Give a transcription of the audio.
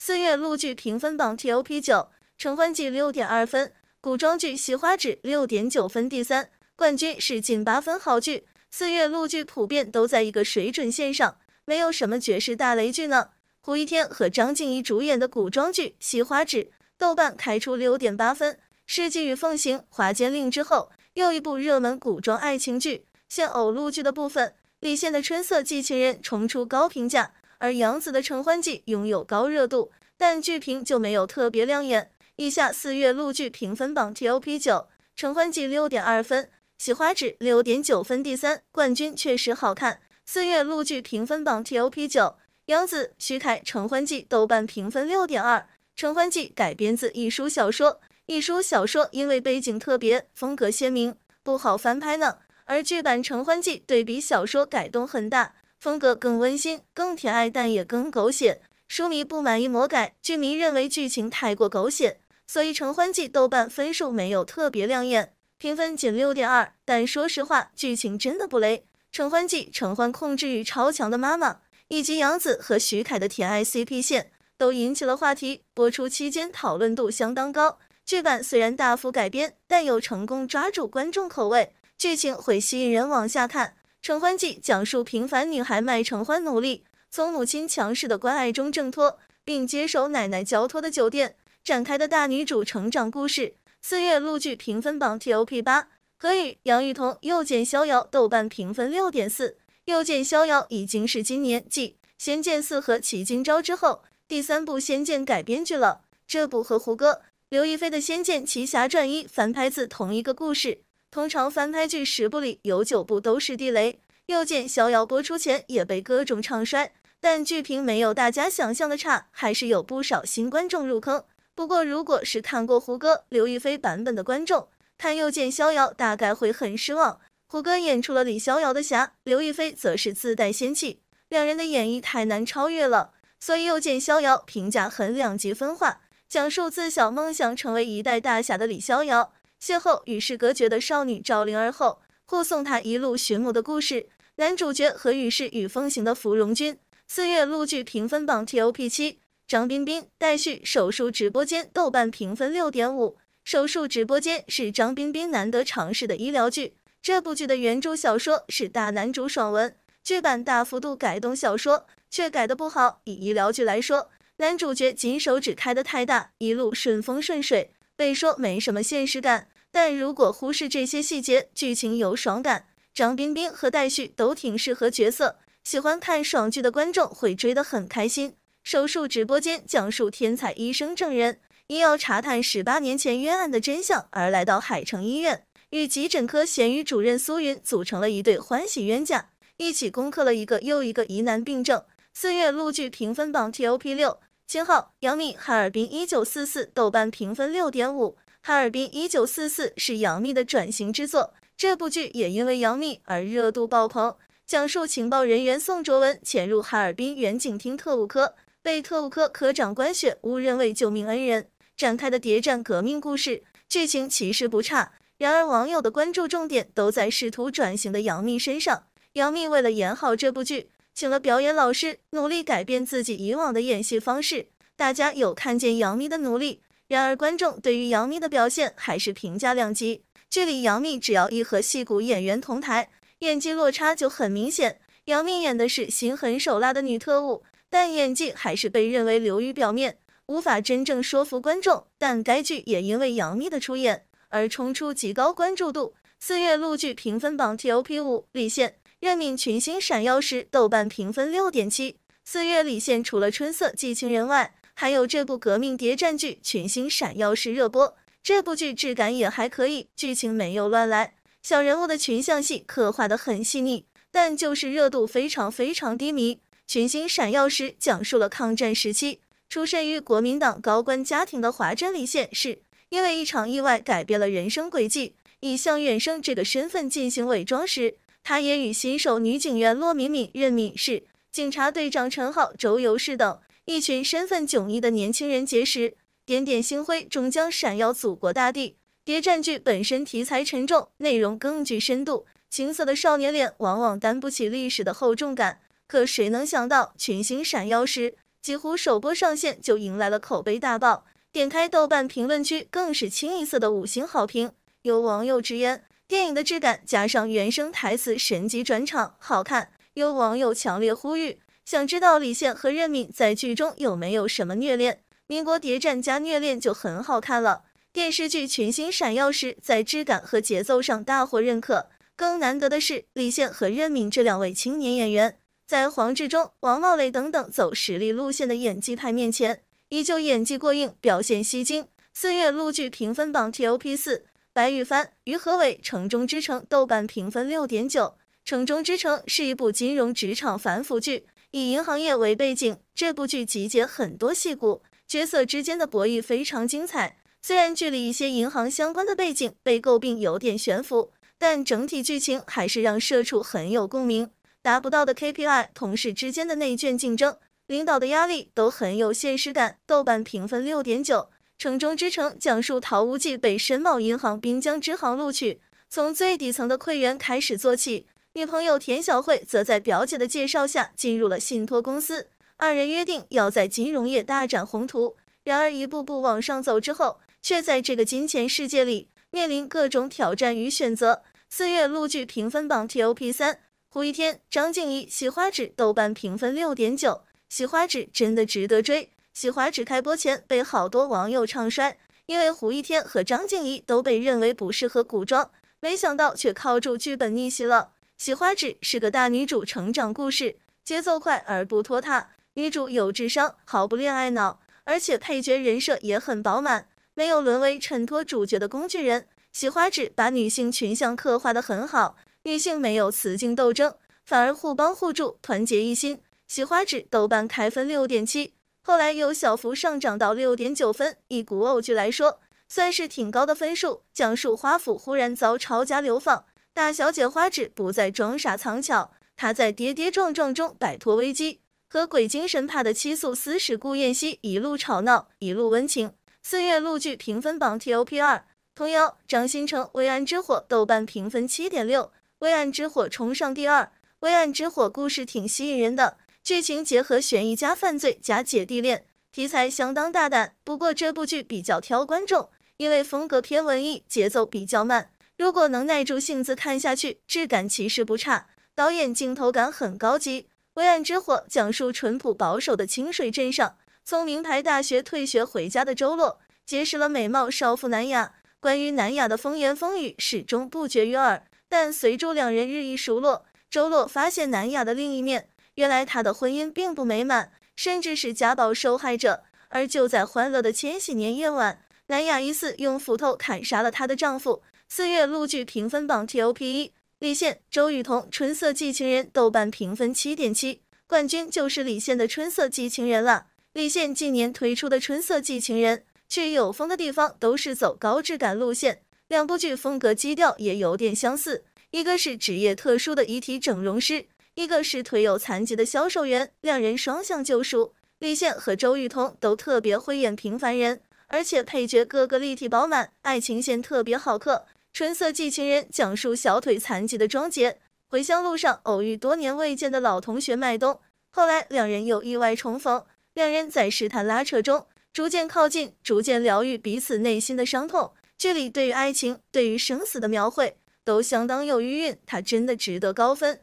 四月陆剧评分榜 t o p 九，成欢剧六点二分，古装剧《惜花纸》六点九分，第三冠军是近八分好剧。四月陆剧普遍都在一个水准线上，没有什么绝世大雷剧呢。胡一天和张婧仪主演的古装剧《惜花纸》，豆瓣开出六点八分，是继《与凤行》《花间令》之后又一部热门古装爱情剧。现偶陆剧的部分，李现的《春色寄情人》重出高评价。而杨紫的《承欢记》拥有高热度，但剧评就没有特别亮眼。以下四月陆剧评分榜 TOP 九，《承欢记》六点二分，喜欢值六点九分，第三冠军确实好看。四月陆剧评分榜 TOP 九，杨紫、徐凯《承欢记》豆瓣评分六点二，《承欢记》改编自一书小说，一书小说因为背景特别，风格鲜明，不好翻拍呢。而剧版《承欢记》对比小说改动很大。风格更温馨、更甜爱，但也更狗血。书迷不满意魔改，剧迷认为剧情太过狗血，所以《承欢记》豆瓣分数没有特别亮眼，评分仅六点二。但说实话，剧情真的不雷。《承欢记》承欢控制欲超强的妈妈，以及杨紫和徐凯的甜爱 CP 线，都引起了话题。播出期间讨论度相当高。剧版虽然大幅改编，但有成功抓住观众口味，剧情会吸引人往下看。承欢记》讲述平凡女孩麦承欢努力从母亲强势的关爱中挣脱，并接手奶奶交托的酒店展开的大女主成长故事。四月陆剧评分榜 TOP 八，《何与杨玉彤，《又见逍遥》豆瓣评分六点四，《又见逍遥》已经是今年继《仙剑四》和《齐今朝》之后第三部仙剑改编剧了。这部和胡歌、刘亦菲的《仙剑奇侠传一》翻拍自同一个故事。通常翻拍剧十部里有九部都是地雷，《又见逍遥》播出前也被各种唱衰，但剧评没有大家想象的差，还是有不少新观众入坑。不过如果是看过胡歌、刘亦菲版本的观众，看《又见逍遥》大概会很失望。胡歌演出了李逍遥的侠，刘亦菲则是自带仙气，两人的演绎太难超越了，所以《又见逍遥》评价很两极分化。讲述自小梦想成为一代大侠的李逍遥。邂逅与世隔绝的少女赵灵儿后，护送她一路寻母的故事。男主角和与世与风行的芙蓉君。四月陆剧评分榜 TOP 七，张彬彬待续。手术直播间豆瓣评分六点五。手术直播间是张彬彬难得尝试的医疗剧。这部剧的原著小说是大男主爽文，剧版大幅度改动小说，却改得不好。以医疗剧来说，男主角金手指开得太大，一路顺风顺水。被说没什么现实感，但如果忽视这些细节，剧情有爽感。张彬彬和戴旭都挺适合角色，喜欢看爽剧的观众会追得很开心。手术直播间讲述天才医生证人因要查探十八年前冤案的真相而来到海城医院，与急诊科咸鱼主任苏云组成了一对欢喜冤家，一起攻克了一个又一个疑难病症。四月陆剧评分榜 TOP 六。新后，杨幂《哈尔滨一九四四》豆瓣评分六点五，《哈尔滨一九四四》是杨幂的转型之作，这部剧也因为杨幂而热度爆棚。讲述情报人员宋卓文潜入哈尔滨远景厅特务科，被特务科科长关雪误认为救命恩人，展开的谍战革命故事。剧情其实不差，然而网友的关注重点都在试图转型的杨幂身上。杨幂为了演好这部剧。请了表演老师，努力改变自己以往的演戏方式。大家有看见杨幂的努力。然而，观众对于杨幂的表现还是评价两极。剧里杨幂只要一和戏骨演员同台，演技落差就很明显。杨幂演的是心狠手辣的女特务，但演技还是被认为流于表面，无法真正说服观众。但该剧也因为杨幂的出演而冲出极高关注度，四月陆剧评分榜 TOP 五立现。任命群星闪耀时》豆瓣评分六点七。四月李现除了《春色寄情人》外，还有这部革命谍战剧《群星闪耀时》热播。这部剧质感也还可以，剧情没有乱来，小人物的群像戏刻画的很细腻，但就是热度非常非常低迷。《群星闪耀时》讲述了抗战时期，出身于国民党高官家庭的华珍李现，是因为一场意外改变了人生轨迹，以向远生这个身份进行伪装时。他也与新手女警员骆敏敏、任敏是、警察队长陈浩、周游饰等一群身份迥异的年轻人结识。点点星辉终将闪耀祖国大地。谍战剧本身题材沉重，内容更具深度，青涩的少年脸往往担不起历史的厚重感。可谁能想到，群星闪耀时，几乎首播上线就迎来了口碑大爆。点开豆瓣评论区，更是清一色的五星好评。有网友直言。电影的质感加上原声台词，神级转场，好看。有网友强烈呼吁，想知道李现和任敏在剧中有没有什么虐恋？民国谍战加虐恋就很好看了。电视剧《群星闪耀时》在质感和节奏上大获认可。更难得的是，李现和任敏这两位青年演员，在黄志忠、王茂蕾等等走实力路线的演技派面前，依旧演技过硬，表现吸睛。四月陆剧评分榜 TOP 四。白玉帆、于和伟，《城中之城》豆瓣评分六点九，《城中之城》是一部金融职场反腐剧，以银行业为背景。这部剧集结很多戏骨，角色之间的博弈非常精彩。虽然剧里一些银行相关的背景被诟病有点悬浮，但整体剧情还是让社畜很有共鸣。达不到的 KPI，同事之间的内卷竞争，领导的压力都很有现实感。豆瓣评分六点九。城中之城讲述陶无忌被申茂银行滨江支行录取，从最底层的柜员开始做起。女朋友田小慧则在表姐的介绍下进入了信托公司，二人约定要在金融业大展宏图。然而一步步往上走之后，却在这个金钱世界里面临各种挑战与选择。四月陆剧评分榜 TOP 三：胡一天、张婧仪、《喜花指》，豆瓣评分六点九，《喜花指》真的值得追。《喜花只开播前被好多网友唱衰，因为胡一天和张婧仪都被认为不适合古装，没想到却靠住剧本逆袭了。《喜花纸是个大女主成长故事，节奏快而不拖沓，女主有智商，毫不恋爱脑，而且配角人设也很饱满，没有沦为衬托主角的工具人。《喜花纸把女性群像刻画得很好，女性没有雌竞斗争，反而互帮互助，团结一心。《喜花纸豆瓣开分六点七。后来又小幅上涨到六点九分，以古偶剧来说，算是挺高的分数。讲述花府忽然遭抄家流放，大小姐花芷不再装傻藏巧，她在跌跌撞撞中摆脱危机，和鬼精神怕的七宿司使顾燕西一路吵闹一路温情。四月陆剧评分榜 TOP 二，童谣、张新成《微暗之火》豆瓣评分七点六，《微暗之火》冲上第二，《微暗之火》故事挺吸引人的。剧情结合悬疑加犯罪加姐弟恋，题材相当大胆。不过这部剧比较挑观众，因为风格偏文艺，节奏比较慢。如果能耐住性子看下去，质感其实不差。导演镜头感很高级。《微暗之火》讲述淳朴保守的清水镇上，从名牌大学退学回家的周洛，结识了美貌少妇南雅。关于南雅的风言风语始终不绝于耳，但随着两人日益熟络，周洛发现南雅的另一面。原来她的婚姻并不美满，甚至是家暴受害者。而就在欢乐的千禧年夜晚，南雅疑似用斧头砍杀了他的丈夫。四月陆剧评分榜 TOP 一，李现、周雨彤《春色寄情人》豆瓣评分七点七，冠军就是李现的《春色寄情人》了。李现近年推出的《春色寄情人》，去有风的地方都是走高质感路线，两部剧风格基调也有点相似，一个是职业特殊的遗体整容师。一个是腿有残疾的销售员，两人双向救赎。李现和周雨彤都特别会演平凡人，而且配角个个立体饱满，爱情线特别好磕。《春色寄情人》讲述小腿残疾的庄杰回乡路上偶遇多年未见的老同学麦冬，后来两人又意外重逢，两人在试探拉扯中逐渐靠近，逐渐疗愈彼此内心的伤痛。剧里对于爱情、对于生死的描绘都相当有余韵，他真的值得高分。